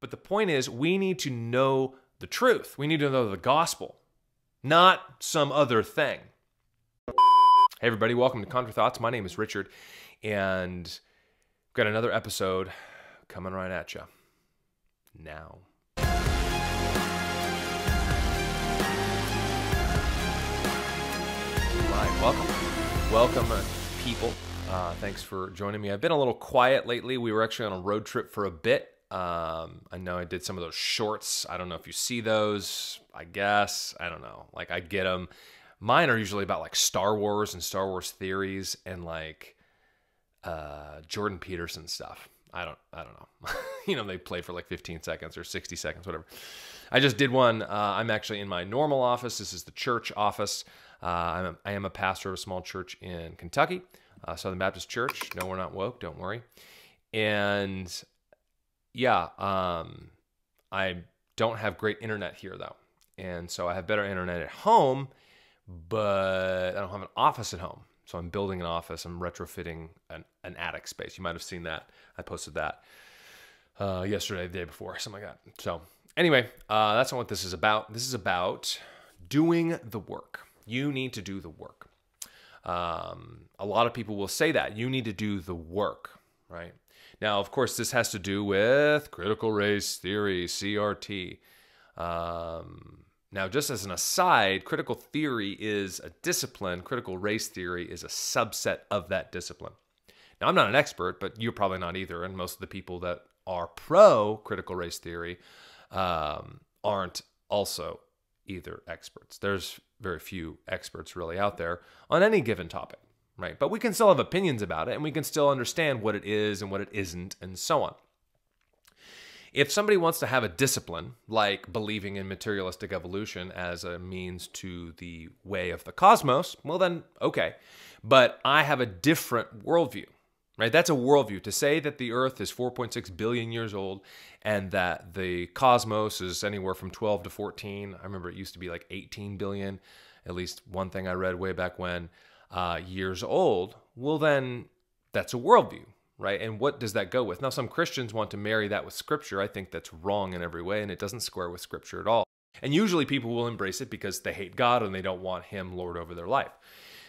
But the point is, we need to know the truth. We need to know the gospel, not some other thing. Hey, everybody, welcome to Contra Thoughts. My name is Richard, and I've got another episode coming right at you now. welcome. Welcome, uh, people. Uh, thanks for joining me. I've been a little quiet lately. We were actually on a road trip for a bit um, I know I did some of those shorts. I don't know if you see those. I guess I don't know. Like I get them. Mine are usually about like Star Wars and Star Wars theories and like uh, Jordan Peterson stuff. I don't I don't know. you know, they play for like 15 seconds or 60 seconds, whatever. I just did one. Uh, I'm actually in my normal office. This is the church office. Uh, I'm a, I am a pastor of a small church in Kentucky, uh, Southern Baptist Church. No, we're not woke. Don't worry. And yeah, um, I don't have great internet here though. And so I have better internet at home, but I don't have an office at home. So I'm building an office. I'm retrofitting an, an attic space. You might have seen that. I posted that uh, yesterday, the day before, something like that. So anyway, uh, that's not what this is about. This is about doing the work. You need to do the work. Um, a lot of people will say that you need to do the work, right? Now, of course, this has to do with critical race theory, CRT. Um, now, just as an aside, critical theory is a discipline, critical race theory is a subset of that discipline. Now, I'm not an expert, but you're probably not either, and most of the people that are pro critical race theory um, aren't also either experts. There's very few experts really out there on any given topic right? But we can still have opinions about it and we can still understand what it is and what it isn't and so on. If somebody wants to have a discipline, like believing in materialistic evolution as a means to the way of the cosmos, well, then okay. But I have a different worldview, right? That's a worldview. To say that the Earth is 4.6 billion years old and that the cosmos is anywhere from 12 to 14, I remember it used to be like 18 billion, at least one thing I read way back when uh, years old, well, then that's a worldview, right? And what does that go with? Now, some Christians want to marry that with Scripture. I think that's wrong in every way, and it doesn't square with Scripture at all. And usually people will embrace it because they hate God and they don't want Him Lord over their life.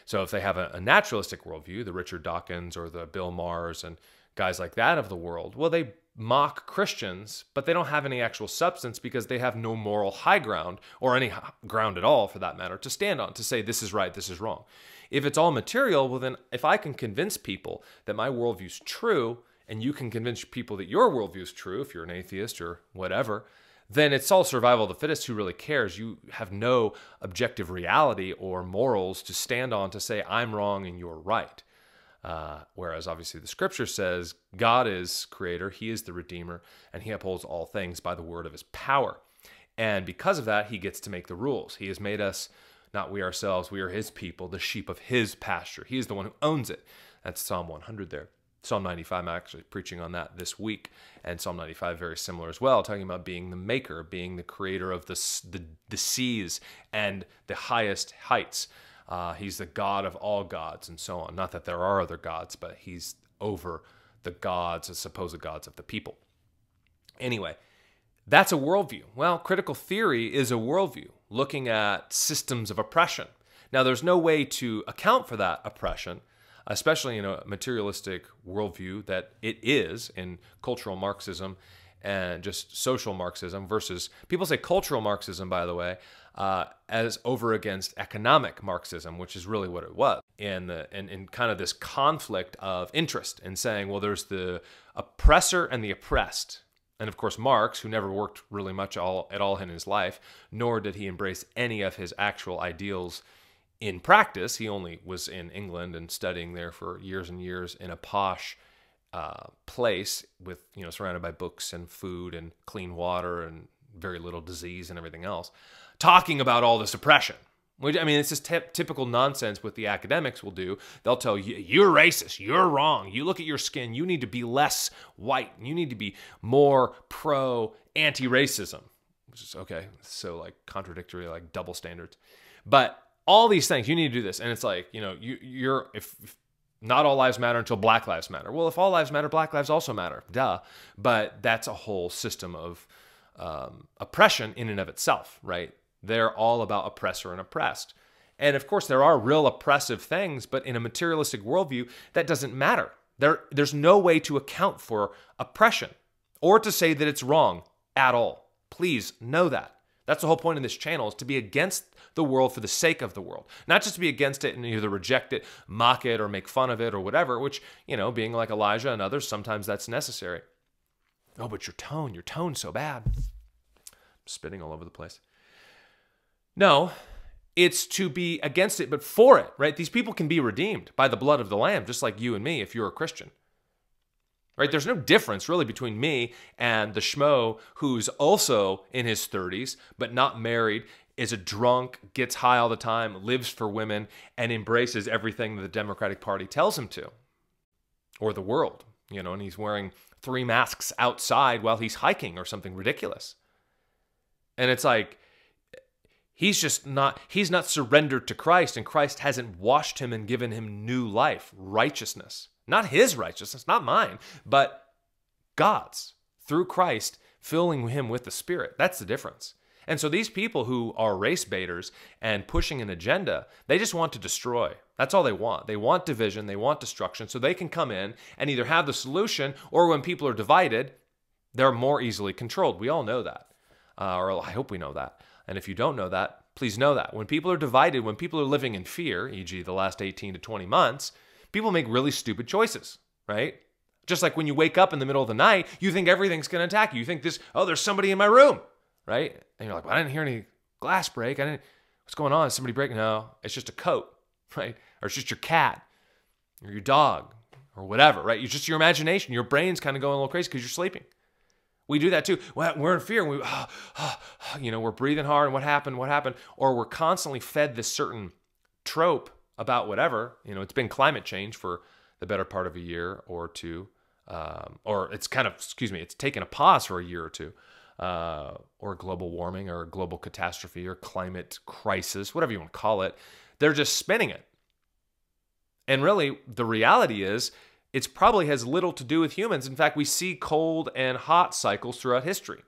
So if they have a, a naturalistic worldview, the Richard Dawkins or the Bill Mars and guys like that of the world, well, they mock Christians, but they don't have any actual substance because they have no moral high ground or any ground at all for that matter to stand on to say this is right, this is wrong. If it's all material, well, then if I can convince people that my worldview's true and you can convince people that your worldview's true, if you're an atheist or whatever, then it's all survival of the fittest. Who really cares? You have no objective reality or morals to stand on to say, I'm wrong and you're right. Uh, whereas obviously the scripture says God is creator, he is the redeemer, and he upholds all things by the word of his power. And because of that, he gets to make the rules. He has made us not we ourselves, we are his people, the sheep of his pasture. He is the one who owns it. That's Psalm 100 there. Psalm 95, I'm actually preaching on that this week. And Psalm 95, very similar as well, talking about being the maker, being the creator of the, the, the seas and the highest heights. Uh, he's the God of all gods and so on. Not that there are other gods, but he's over the gods, the supposed gods of the people. Anyway, that's a worldview. Well, critical theory is a worldview looking at systems of oppression. Now, there's no way to account for that oppression, especially in a materialistic worldview that it is in cultural Marxism and just social Marxism versus people say cultural Marxism, by the way uh, as over against economic Marxism, which is really what it was, and in kind of this conflict of interest in saying, well, there's the oppressor and the oppressed, and of course Marx, who never worked really much all, at all in his life, nor did he embrace any of his actual ideals in practice. He only was in England and studying there for years and years in a posh uh, place with you know surrounded by books and food and clean water and very little disease and everything else talking about all this oppression. Which, I mean, it's just typical nonsense what the academics will do. They'll tell you, you're racist, you're wrong, you look at your skin, you need to be less white, you need to be more pro anti racism. Which is okay, so like contradictory, like double standards. But all these things, you need to do this. And it's like, you know, you, you're, if, if not all lives matter until black lives matter. Well, if all lives matter, black lives also matter, duh. But that's a whole system of um, oppression in and of itself, right? They're all about oppressor and oppressed. And of course, there are real oppressive things, but in a materialistic worldview, that doesn't matter. There, there's no way to account for oppression or to say that it's wrong at all. Please know that. That's the whole point in this channel is to be against the world for the sake of the world, not just to be against it and either reject it, mock it, or make fun of it, or whatever, which, you know, being like Elijah and others, sometimes that's necessary. Oh, but your tone, your tone's so bad. I'm spitting all over the place. No, it's to be against it, but for it, right? These people can be redeemed by the blood of the Lamb, just like you and me if you're a Christian. Right? There's no difference really between me and the schmo who's also in his 30s, but not married, is a drunk, gets high all the time, lives for women, and embraces everything the Democratic Party tells him to or the world, you know, and he's wearing three masks outside while he's hiking or something ridiculous. And it's like, He's just not he's not surrendered to Christ and Christ hasn't washed him and given him new life, righteousness. Not his righteousness, not mine, but God's through Christ filling him with the spirit. That's the difference. And so these people who are race baiters and pushing an agenda, they just want to destroy. That's all they want. They want division, they want destruction so they can come in and either have the solution or when people are divided, they're more easily controlled. We all know that. Uh, or I hope we know that. And if you don't know that, please know that. When people are divided, when people are living in fear, e.g., the last 18 to 20 months, people make really stupid choices, right? Just like when you wake up in the middle of the night, you think everything's gonna attack you. You think this, oh, there's somebody in my room, right? And you're like, well, I didn't hear any glass break. I didn't, what's going on? Is somebody breaking? No, it's just a coat, right? Or it's just your cat or your dog or whatever, right? It's just your imagination. Your brain's kind of going a little crazy because you're sleeping. We do that too. We're in fear. we, ah, ah, ah, you know, we're breathing hard. And what happened? What happened? Or we're constantly fed this certain trope about whatever. You know, it's been climate change for the better part of a year or two, um, or it's kind of excuse me, it's taken a pause for a year or two, uh, or global warming, or global catastrophe, or climate crisis, whatever you want to call it. They're just spinning it. And really, the reality is it probably has little to do with humans. In fact, we see cold and hot cycles throughout history.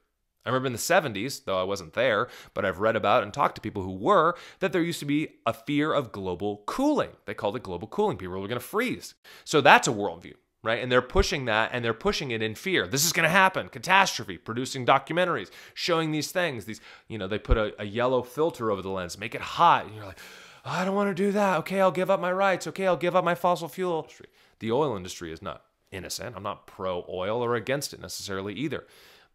I remember in the 70s, though I wasn't there, but I've read about and talked to people who were, that there used to be a fear of global cooling. They called it global cooling. People were going to freeze. So that's a worldview, right? And they're pushing that and they're pushing it in fear. This is going to happen. Catastrophe, producing documentaries, showing these things. These, you know, they put a, a yellow filter over the lens, make it hot. And you're like, oh, I don't want to do that. Okay, I'll give up my rights. Okay, I'll give up my fossil fuel. The oil industry is not innocent. I'm not pro oil or against it necessarily either.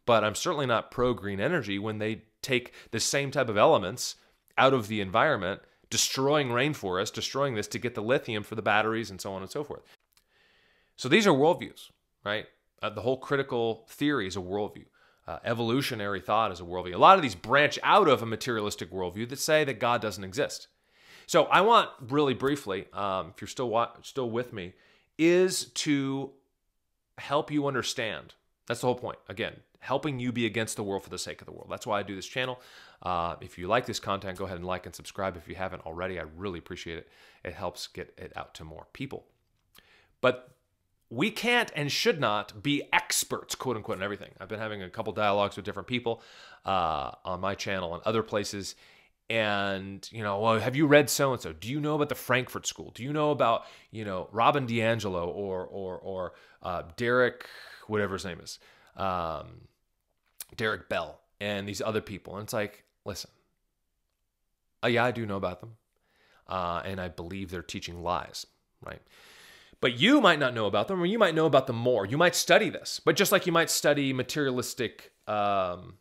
But I'm certainly not pro green energy when they take the same type of elements out of the environment, destroying rainforests, destroying this to get the lithium for the batteries and so on and so forth. So these are worldviews, right? Uh, the whole critical theory is a worldview. Uh, evolutionary thought is a worldview. A lot of these branch out of a materialistic worldview that say that God doesn't exist. So I want really briefly, um, if you're still wa- still with me, is to help you understand. That's the whole point. Again, helping you be against the world for the sake of the world. That's why I do this channel. Uh, if you like this content, go ahead and like and subscribe if you haven't already. I really appreciate it. It helps get it out to more people. But we can't and should not be experts, quote unquote, in everything. I've been having a couple dialogues with different people uh, on my channel and other places and you know well have you read so and so do you know about the frankfurt school do you know about you know robin d'angelo or or or uh, derek whatever his name is um, derek bell and these other people and it's like listen uh, yeah i do know about them uh, and i believe they're teaching lies right but you might not know about them or you might know about them more you might study this but just like you might study materialistic um,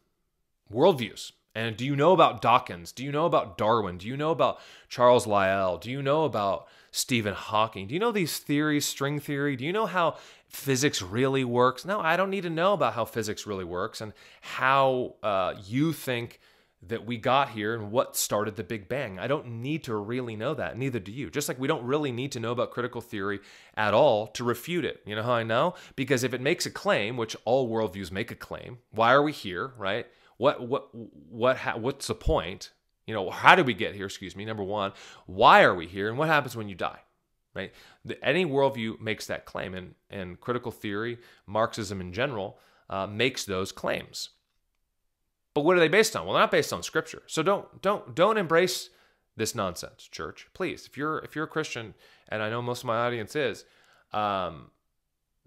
worldviews and do you know about Dawkins? Do you know about Darwin? Do you know about Charles Lyell? Do you know about Stephen Hawking? Do you know these theories, string theory? Do you know how physics really works? No, I don't need to know about how physics really works and how uh, you think that we got here and what started the Big Bang. I don't need to really know that. Neither do you. Just like we don't really need to know about critical theory at all to refute it. You know how I know? Because if it makes a claim, which all worldviews make a claim, why are we here, right? What what what ha- what's the point? You know, how do we get here? Excuse me. Number one, why are we here, and what happens when you die? Right. The, any worldview makes that claim, and and critical theory, Marxism in general, uh, makes those claims. But what are they based on? Well, they're not based on Scripture. So don't don't don't embrace this nonsense, church. Please, if you're if you're a Christian, and I know most of my audience is, um,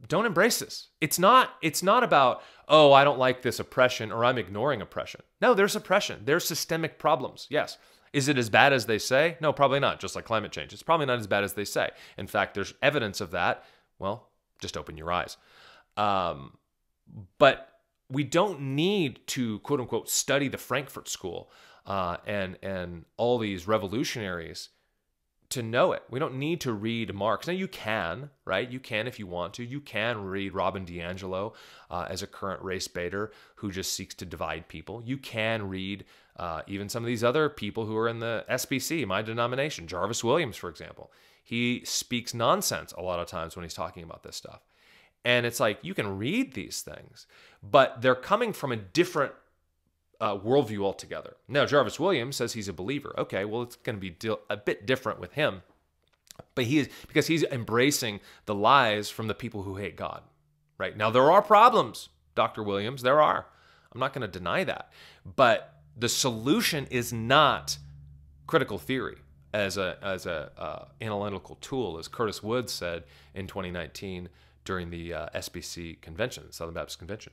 don't embrace this. It's not it's not about, oh, I don't like this oppression or I'm ignoring oppression. No, there's oppression. There's systemic problems. Yes. Is it as bad as they say? No, probably not. Just like climate change. It's probably not as bad as they say. In fact, there's evidence of that. Well, just open your eyes. Um, but we don't need to quote unquote study the Frankfurt School uh, and and all these revolutionaries to know it. We don't need to read Marx. Now, you can, right? You can if you want to. You can read Robin DiAngelo uh, as a current race baiter who just seeks to divide people. You can read uh, even some of these other people who are in the SBC, my denomination, Jarvis Williams, for example. He speaks nonsense a lot of times when he's talking about this stuff. And it's like, you can read these things, but they're coming from a different uh, worldview altogether. Now, Jarvis Williams says he's a believer. Okay, well, it's going to be a bit different with him, but he is because he's embracing the lies from the people who hate God. Right now, there are problems, Doctor Williams. There are. I'm not going to deny that, but the solution is not critical theory as a as a uh, analytical tool, as Curtis Woods said in 2019 during the uh, SBC convention, Southern Baptist Convention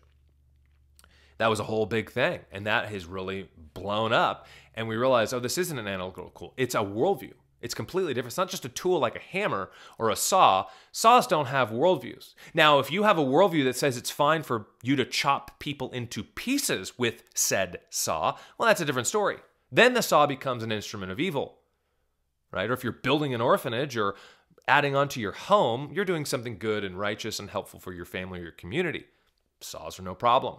that was a whole big thing. And that has really blown up. And we realize, oh, this isn't an analytical, it's a worldview. It's completely different. It's not just a tool like a hammer or a saw. Saws don't have worldviews. Now, if you have a worldview that says it's fine for you to chop people into pieces with said saw, well, that's a different story. Then the saw becomes an instrument of evil, right? Or if you're building an orphanage or adding onto your home, you're doing something good and righteous and helpful for your family or your community. Saws are no problem.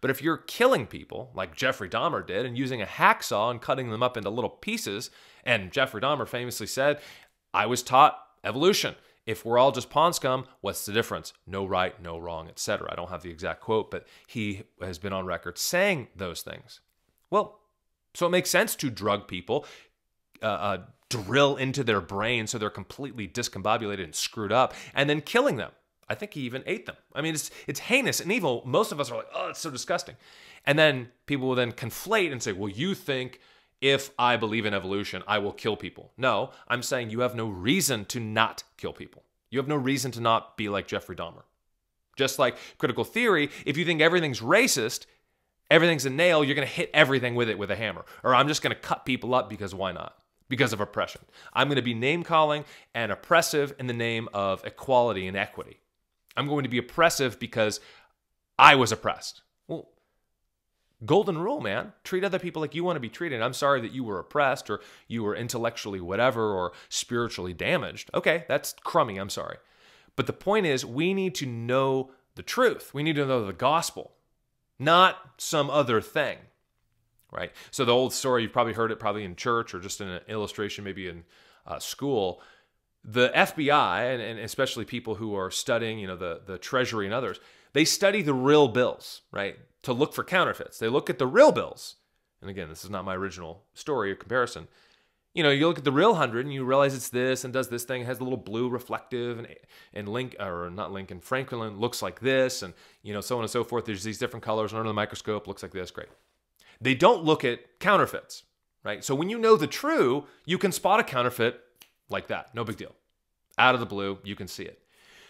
But if you're killing people, like Jeffrey Dahmer did, and using a hacksaw and cutting them up into little pieces, and Jeffrey Dahmer famously said, I was taught evolution. If we're all just pawn scum, what's the difference? No right, no wrong, etc. I don't have the exact quote, but he has been on record saying those things. Well, so it makes sense to drug people, uh, uh, drill into their brain so they're completely discombobulated and screwed up, and then killing them. I think he even ate them. I mean, it's it's heinous and evil. Most of us are like, oh, it's so disgusting. And then people will then conflate and say, well, you think if I believe in evolution, I will kill people. No, I'm saying you have no reason to not kill people. You have no reason to not be like Jeffrey Dahmer. Just like critical theory, if you think everything's racist, everything's a nail, you're going to hit everything with it with a hammer. Or I'm just going to cut people up because why not? Because of oppression. I'm going to be name calling and oppressive in the name of equality and equity. I'm going to be oppressive because I was oppressed. Well, golden rule, man. Treat other people like you want to be treated. I'm sorry that you were oppressed or you were intellectually whatever or spiritually damaged. Okay, that's crummy. I'm sorry. But the point is, we need to know the truth. We need to know the gospel, not some other thing, right? So the old story, you've probably heard it probably in church or just in an illustration, maybe in uh, school, the FBI and, and, especially people who are studying, you know, the, the Treasury and others, they study the real bills, right? To look for counterfeits. They look at the real bills. And again, this is not my original story or comparison. You know, you look at the real hundred and you realize it's this and does this thing, it has a little blue reflective and and Link or not Lincoln, Franklin looks like this, and you know, so on and so forth. There's these different colors under the microscope, looks like this, great. They don't look at counterfeits, right? So when you know the true, you can spot a counterfeit like that. No big deal. Out of the blue, you can see it.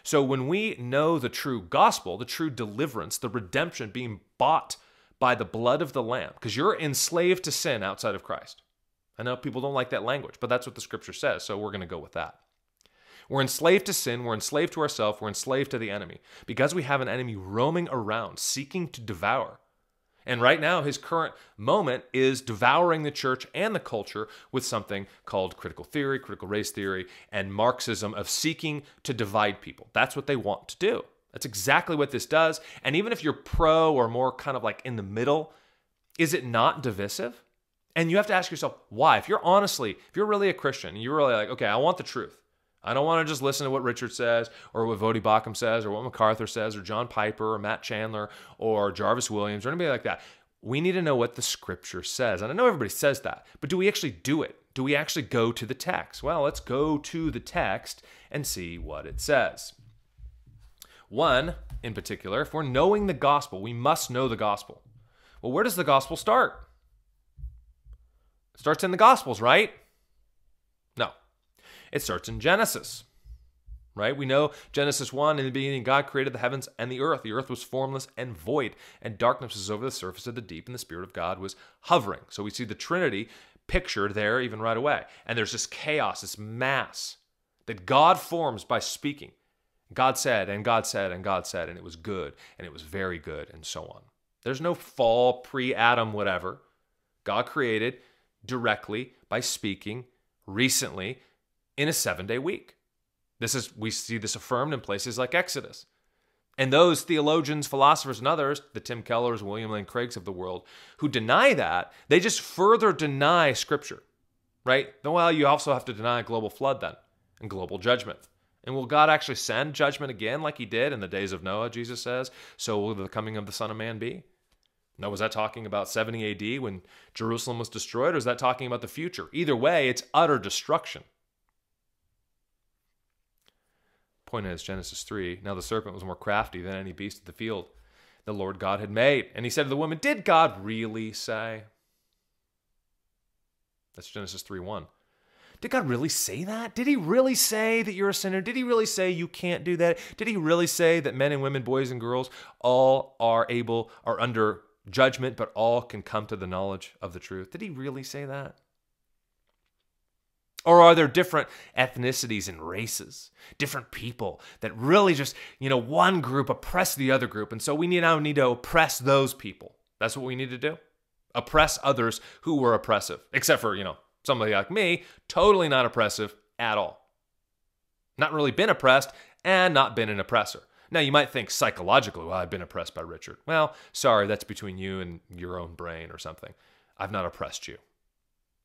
So when we know the true gospel, the true deliverance, the redemption being bought by the blood of the Lamb, because you're enslaved to sin outside of Christ. I know people don't like that language, but that's what the scripture says, so we're going to go with that. We're enslaved to sin, we're enslaved to ourselves, we're enslaved to the enemy because we have an enemy roaming around seeking to devour. And right now, his current moment is devouring the church and the culture with something called critical theory, critical race theory, and Marxism of seeking to divide people. That's what they want to do. That's exactly what this does. And even if you're pro or more kind of like in the middle, is it not divisive? And you have to ask yourself why. If you're honestly, if you're really a Christian, you're really like, okay, I want the truth. I don't want to just listen to what Richard says or what Vody Bakum says or what MacArthur says or John Piper or Matt Chandler or Jarvis Williams or anybody like that. We need to know what the scripture says. And I know everybody says that, but do we actually do it? Do we actually go to the text? Well, let's go to the text and see what it says. One, in particular, if we're knowing the gospel, we must know the gospel. Well, where does the gospel start? It starts in the gospels, right? It starts in Genesis, right? We know Genesis 1 in the beginning, God created the heavens and the earth. The earth was formless and void, and darkness was over the surface of the deep, and the Spirit of God was hovering. So we see the Trinity pictured there even right away. And there's this chaos, this mass that God forms by speaking. God said, and God said, and God said, and it was good, and it was very good, and so on. There's no fall, pre Adam, whatever. God created directly by speaking recently in a seven day week. This is, we see this affirmed in places like Exodus. And those theologians, philosophers, and others, the Tim Kellers, William Lane Craigs of the world, who deny that, they just further deny scripture, right? Well, you also have to deny a global flood then and global judgment. And will God actually send judgment again like he did in the days of Noah, Jesus says? So will the coming of the Son of Man be? Now, was that talking about 70 AD when Jerusalem was destroyed, or is that talking about the future? Either way, it's utter destruction. point is, Genesis 3, now the serpent was more crafty than any beast of the field the Lord God had made. And he said to the woman, Did God really say? That's Genesis 3 1. Did God really say that? Did he really say that you're a sinner? Did he really say you can't do that? Did he really say that men and women, boys and girls, all are able, are under judgment, but all can come to the knowledge of the truth? Did he really say that? Or are there different ethnicities and races, different people that really just, you know, one group oppress the other group? And so we now need to oppress those people. That's what we need to do. Oppress others who were oppressive, except for, you know, somebody like me, totally not oppressive at all. Not really been oppressed and not been an oppressor. Now, you might think psychologically, well, I've been oppressed by Richard. Well, sorry, that's between you and your own brain or something. I've not oppressed you.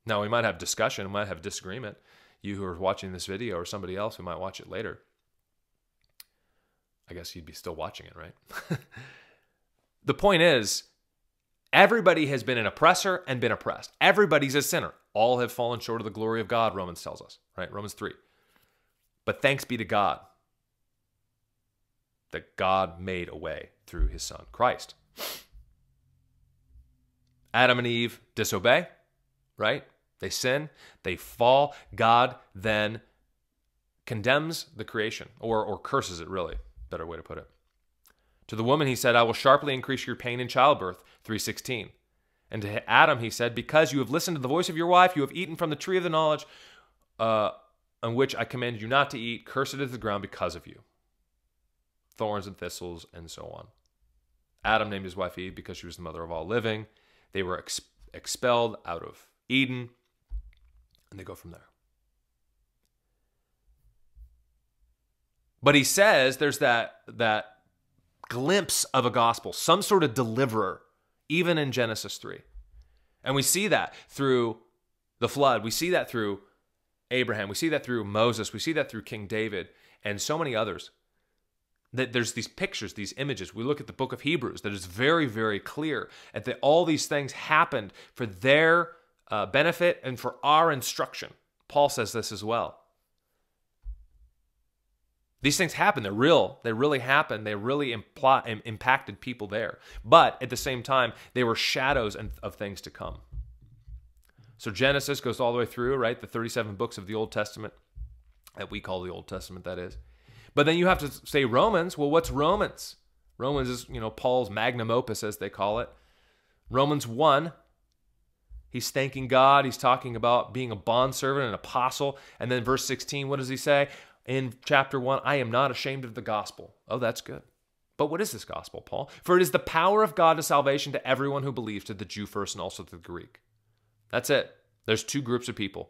Now, we might have discussion, we might have disagreement. You who are watching this video or somebody else who might watch it later. I guess you'd be still watching it, right? the point is, everybody has been an oppressor and been oppressed. Everybody's a sinner. All have fallen short of the glory of God, Romans tells us, right? Romans 3. But thanks be to God that God made a way through his son Christ. Adam and Eve disobey, right? They sin, they fall. God then condemns the creation, or, or curses it, really, better way to put it. To the woman, he said, I will sharply increase your pain in childbirth, 316. And to Adam, he said, Because you have listened to the voice of your wife, you have eaten from the tree of the knowledge uh, on which I commanded you not to eat, cursed is the ground because of you. Thorns and thistles, and so on. Adam named his wife Eve because she was the mother of all living. They were ex- expelled out of Eden. And they go from there. But he says there's that that glimpse of a gospel, some sort of deliverer, even in Genesis 3. And we see that through the flood. We see that through Abraham. We see that through Moses. We see that through King David and so many others. That there's these pictures, these images. We look at the book of Hebrews that is very, very clear and that all these things happened for their uh, benefit and for our instruction. Paul says this as well. These things happen. They're real. They really happened. They really impl- impacted people there. But at the same time, they were shadows of things to come. So Genesis goes all the way through, right? The 37 books of the Old Testament that we call the Old Testament, that is. But then you have to say Romans. Well, what's Romans? Romans is, you know, Paul's magnum opus, as they call it. Romans 1 He's thanking God. He's talking about being a bondservant, an apostle. And then verse 16, what does he say? In chapter 1, I am not ashamed of the gospel. Oh, that's good. But what is this gospel, Paul? For it is the power of God to salvation to everyone who believes, to the Jew first and also to the Greek. That's it. There's two groups of people,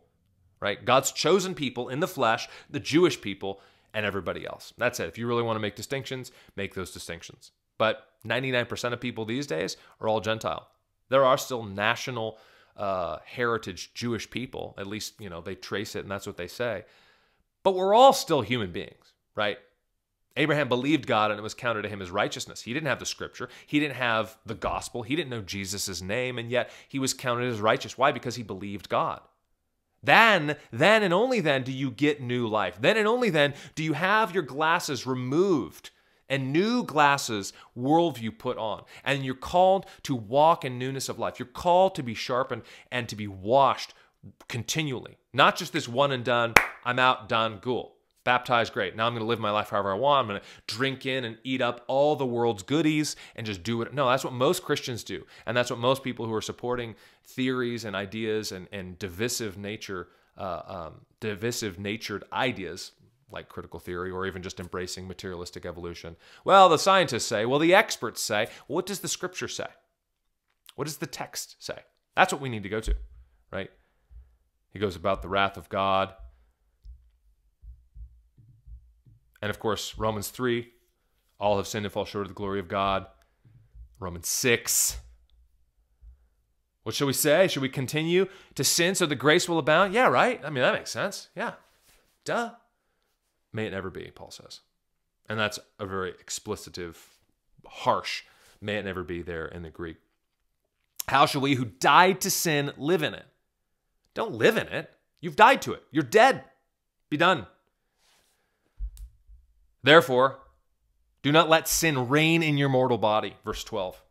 right? God's chosen people in the flesh, the Jewish people, and everybody else. That's it. If you really want to make distinctions, make those distinctions. But 99% of people these days are all Gentile. There are still national uh, heritage Jewish people. At least, you know, they trace it and that's what they say. But we're all still human beings, right? Abraham believed God and it was counted to him as righteousness. He didn't have the scripture, he didn't have the gospel, he didn't know Jesus' name, and yet he was counted as righteous. Why? Because he believed God. Then, then and only then do you get new life. Then and only then do you have your glasses removed and new glasses worldview put on. And you're called to walk in newness of life. You're called to be sharpened and to be washed continually, not just this one and done, I'm out, done, ghoul. Baptized, great. Now I'm going to live my life however I want. I'm going to drink in and eat up all the world's goodies and just do it. No, that's what most Christians do. And that's what most people who are supporting theories and ideas and, and divisive nature, uh, um, divisive natured ideas like critical theory or even just embracing materialistic evolution. Well, the scientists say, well, the experts say, well, what does the scripture say? What does the text say? That's what we need to go to, right? He goes about the wrath of God. And of course, Romans 3, all have sinned and fall short of the glory of God. Romans 6. What should we say? Should we continue to sin so the grace will abound? Yeah, right? I mean, that makes sense. Yeah. Duh. May it never be, Paul says. And that's a very explicitive, harsh, may it never be there in the Greek. How shall we who died to sin live in it? Don't live in it. You've died to it. You're dead. Be done. Therefore, do not let sin reign in your mortal body. Verse 12.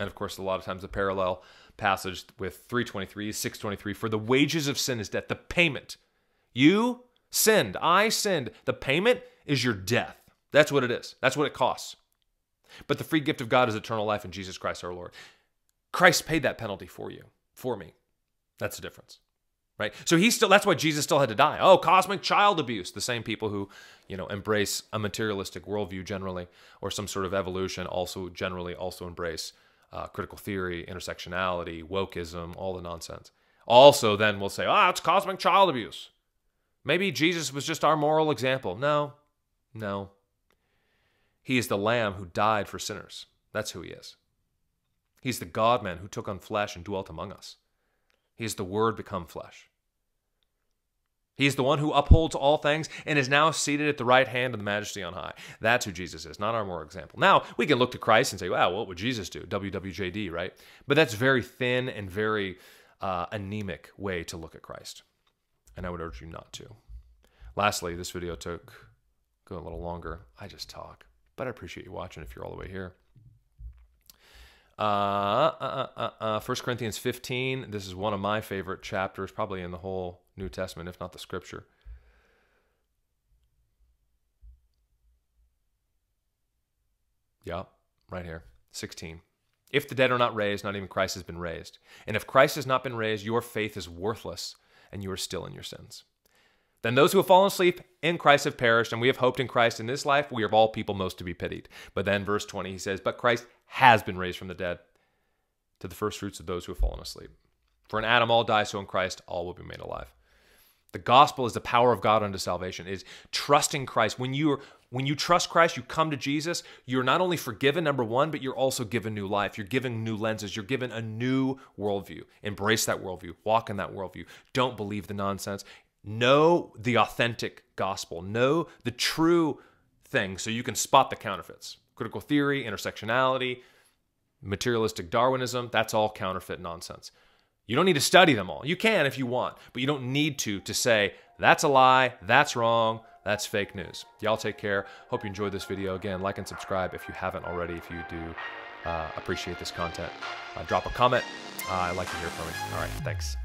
And of course, a lot of times the parallel passage with 323, 623 for the wages of sin is death, the payment. You sinned, I sinned. The payment is your death. That's what it is, that's what it costs. But the free gift of God is eternal life in Jesus Christ our Lord. Christ paid that penalty for you, for me. That's the difference. Right? So he still that's why Jesus still had to die. Oh, cosmic child abuse. The same people who, you know, embrace a materialistic worldview generally, or some sort of evolution also generally also embrace uh, critical theory, intersectionality, wokeism, all the nonsense. Also, then we'll say, ah, oh, it's cosmic child abuse. Maybe Jesus was just our moral example. No, no. He is the Lamb who died for sinners. That's who he is. He's the God man who took on flesh and dwelt among us. He is the Word become flesh. He's the one who upholds all things and is now seated at the right hand of the majesty on high. That's who Jesus is, not our moral example. Now, we can look to Christ and say, wow, what would Jesus do? WWJD, right? But that's very thin and very uh, anemic way to look at Christ. And I would urge you not to. Lastly, this video took go a little longer. I just talk, but I appreciate you watching if you're all the way here. Uh, uh, uh, uh, 1 uh, Corinthians 15, this is one of my favorite chapters, probably in the whole New Testament, if not the scripture. Yeah, right here. 16. If the dead are not raised, not even Christ has been raised. And if Christ has not been raised, your faith is worthless and you are still in your sins. Then those who have fallen asleep in Christ have perished, and we have hoped in Christ in this life. We are of all people most to be pitied. But then, verse 20, he says, But Christ has been raised from the dead to the first fruits of those who have fallen asleep. For in Adam all die, so in Christ all will be made alive. The gospel is the power of God unto salvation. Is trusting Christ. When you when you trust Christ, you come to Jesus, you're not only forgiven, number one, but you're also given new life. You're given new lenses. You're given a new worldview. Embrace that worldview. Walk in that worldview. Don't believe the nonsense. Know the authentic gospel. Know the true thing so you can spot the counterfeits. Critical theory, intersectionality, materialistic Darwinism, that's all counterfeit nonsense. You don't need to study them all. You can if you want, but you don't need to to say, that's a lie, that's wrong, that's fake news. Y'all take care. Hope you enjoyed this video. Again, like and subscribe if you haven't already. If you do uh, appreciate this content, uh, drop a comment. Uh, I'd like to hear from you. All right, thanks.